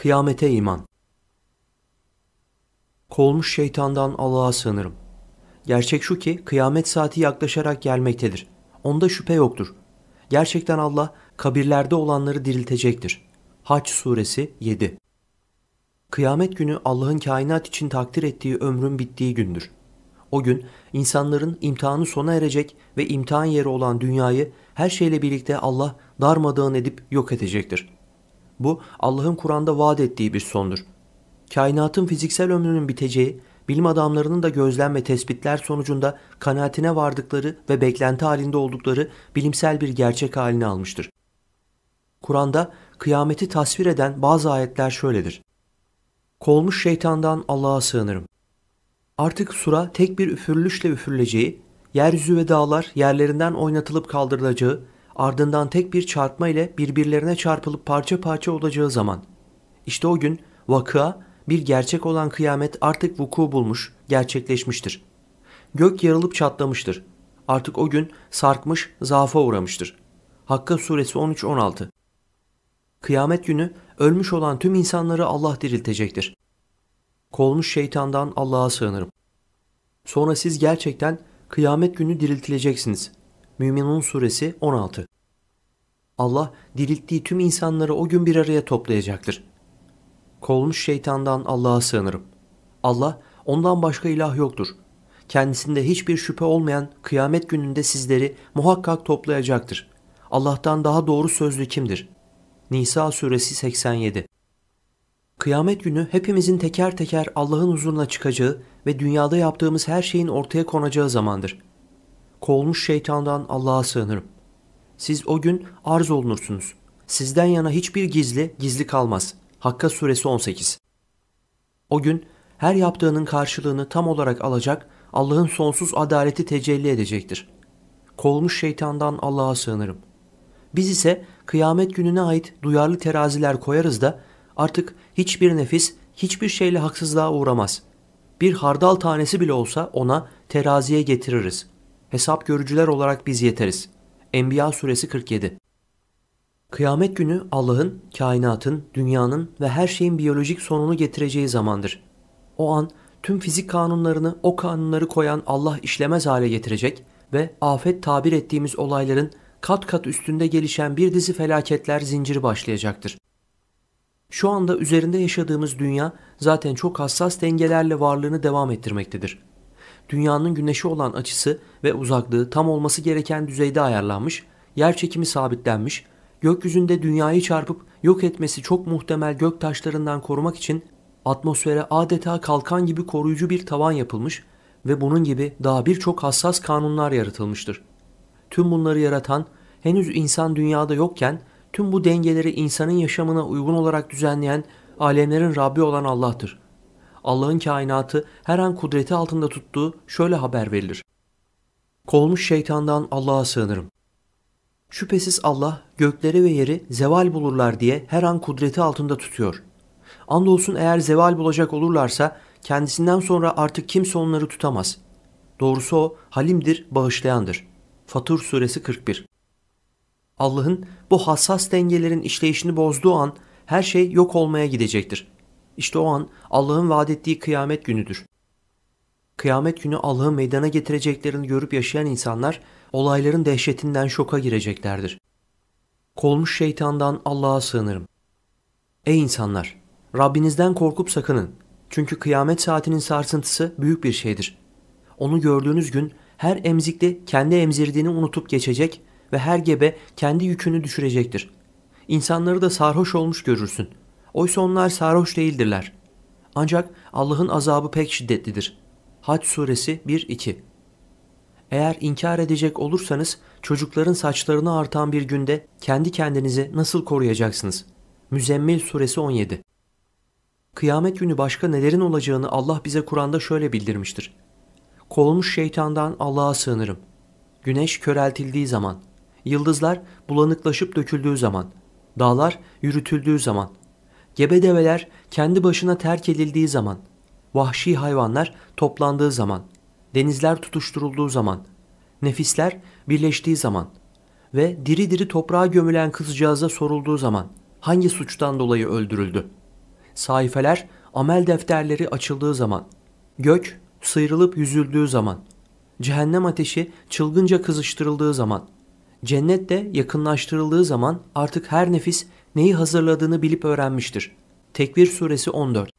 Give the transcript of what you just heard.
Kıyamete iman. Kolmuş şeytandan Allah'a sığınırım. Gerçek şu ki kıyamet saati yaklaşarak gelmektedir. Onda şüphe yoktur. Gerçekten Allah kabirlerde olanları diriltecektir. Haç suresi 7. Kıyamet günü Allah'ın kainat için takdir ettiği ömrün bittiği gündür. O gün insanların imtihanı sona erecek ve imtihan yeri olan dünyayı her şeyle birlikte Allah darmadağın edip yok edecektir. Bu Allah'ın Kur'an'da vaat ettiği bir sondur. Kainatın fiziksel ömrünün biteceği, bilim adamlarının da gözlem ve tespitler sonucunda kanaatine vardıkları ve beklenti halinde oldukları bilimsel bir gerçek halini almıştır. Kur'an'da kıyameti tasvir eden bazı ayetler şöyledir. Kolmuş şeytandan Allah'a sığınırım. Artık sura tek bir üfürülüşle üfürüleceği, yeryüzü ve dağlar yerlerinden oynatılıp kaldırılacağı, ardından tek bir çarpma ile birbirlerine çarpılıp parça parça olacağı zaman. İşte o gün vakıa bir gerçek olan kıyamet artık vuku bulmuş, gerçekleşmiştir. Gök yarılıp çatlamıştır. Artık o gün sarkmış, zaafa uğramıştır. Hakka suresi 13-16 Kıyamet günü ölmüş olan tüm insanları Allah diriltecektir. Kolmuş şeytandan Allah'a sığınırım. Sonra siz gerçekten kıyamet günü diriltileceksiniz. Müminun suresi 16 Allah dirilttiği tüm insanları o gün bir araya toplayacaktır. Kolmuş şeytandan Allah'a sığınırım. Allah ondan başka ilah yoktur. Kendisinde hiçbir şüphe olmayan kıyamet gününde sizleri muhakkak toplayacaktır. Allah'tan daha doğru sözlü kimdir? Nisa suresi 87 Kıyamet günü hepimizin teker teker Allah'ın huzuruna çıkacağı ve dünyada yaptığımız her şeyin ortaya konacağı zamandır. Kovulmuş şeytandan Allah'a sığınırım.'' Siz o gün arz olunursunuz. Sizden yana hiçbir gizli gizli kalmaz. Hakka suresi 18. O gün her yaptığının karşılığını tam olarak alacak Allah'ın sonsuz adaleti tecelli edecektir. Kolmuş şeytandan Allah'a sığınırım. Biz ise kıyamet gününe ait duyarlı teraziler koyarız da artık hiçbir nefis hiçbir şeyle haksızlığa uğramaz. Bir hardal tanesi bile olsa ona teraziye getiririz. Hesap görücüler olarak biz yeteriz.'' Enbiya suresi 47 Kıyamet günü Allah'ın, kainatın, dünyanın ve her şeyin biyolojik sonunu getireceği zamandır. O an tüm fizik kanunlarını o kanunları koyan Allah işlemez hale getirecek ve afet tabir ettiğimiz olayların kat kat üstünde gelişen bir dizi felaketler zinciri başlayacaktır. Şu anda üzerinde yaşadığımız dünya zaten çok hassas dengelerle varlığını devam ettirmektedir dünyanın güneşe olan açısı ve uzaklığı tam olması gereken düzeyde ayarlanmış, yer çekimi sabitlenmiş, gökyüzünde dünyayı çarpıp yok etmesi çok muhtemel gök taşlarından korumak için atmosfere adeta kalkan gibi koruyucu bir tavan yapılmış ve bunun gibi daha birçok hassas kanunlar yaratılmıştır. Tüm bunları yaratan, henüz insan dünyada yokken tüm bu dengeleri insanın yaşamına uygun olarak düzenleyen alemlerin Rabbi olan Allah'tır. Allah'ın kainatı her an kudreti altında tuttuğu şöyle haber verilir. Kolmuş şeytandan Allah'a sığınırım. Şüphesiz Allah gökleri ve yeri zeval bulurlar diye her an kudreti altında tutuyor. Andolsun eğer zeval bulacak olurlarsa kendisinden sonra artık kimse onları tutamaz. Doğrusu o halimdir, bağışlayandır. Fatur suresi 41 Allah'ın bu hassas dengelerin işleyişini bozduğu an her şey yok olmaya gidecektir. İşte o an Allah'ın vaad ettiği kıyamet günüdür. Kıyamet günü Allah'ı meydana getireceklerini görüp yaşayan insanlar olayların dehşetinden şoka gireceklerdir. Kolmuş şeytandan Allah'a sığınırım. Ey insanlar! Rabbinizden korkup sakının. Çünkü kıyamet saatinin sarsıntısı büyük bir şeydir. Onu gördüğünüz gün her emzikli kendi emzirdiğini unutup geçecek ve her gebe kendi yükünü düşürecektir. İnsanları da sarhoş olmuş görürsün.'' Oysa onlar sarhoş değildirler. Ancak Allah'ın azabı pek şiddetlidir. Haç suresi 1-2 Eğer inkar edecek olursanız çocukların saçlarını artan bir günde kendi kendinizi nasıl koruyacaksınız? Müzemmil suresi 17 Kıyamet günü başka nelerin olacağını Allah bize Kur'an'da şöyle bildirmiştir. Kovulmuş şeytandan Allah'a sığınırım. Güneş köreltildiği zaman, yıldızlar bulanıklaşıp döküldüğü zaman, dağlar yürütüldüğü zaman, Gebe develer kendi başına terk edildiği zaman, vahşi hayvanlar toplandığı zaman, denizler tutuşturulduğu zaman, nefisler birleştiği zaman ve diri diri toprağa gömülen kızcağıza sorulduğu zaman hangi suçtan dolayı öldürüldü? Sayfeler, amel defterleri açıldığı zaman, gök sıyrılıp yüzüldüğü zaman, cehennem ateşi çılgınca kızıştırıldığı zaman, cennet de yakınlaştırıldığı zaman artık her nefis neyi hazırladığını bilip öğrenmiştir. Tekvir suresi 14